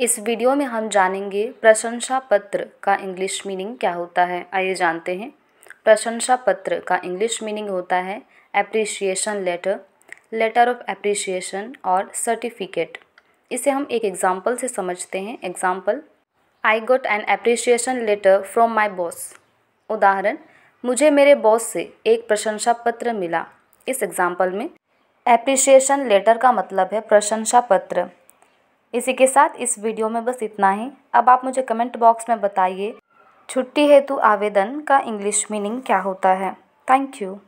इस वीडियो में हम जानेंगे प्रशंसा पत्र का इंग्लिश मीनिंग क्या होता है आइए जानते हैं प्रशंसा पत्र का इंग्लिश मीनिंग होता है appreciation letter letter of appreciation और सर्टिफिकेट इसे हम एक एग्जाम्पल से समझते हैं example I got an appreciation letter from my boss उदाहरण मुझे मेरे बॉस से एक प्रशंसा पत्र मिला इस एग्जाम्पल में अप्रिशिएशन लेटर का मतलब है प्रशंसा पत्र इसी के साथ इस वीडियो में बस इतना ही अब आप मुझे कमेंट बॉक्स में बताइए छुट्टी हेतु आवेदन का इंग्लिश मीनिंग क्या होता है थैंक यू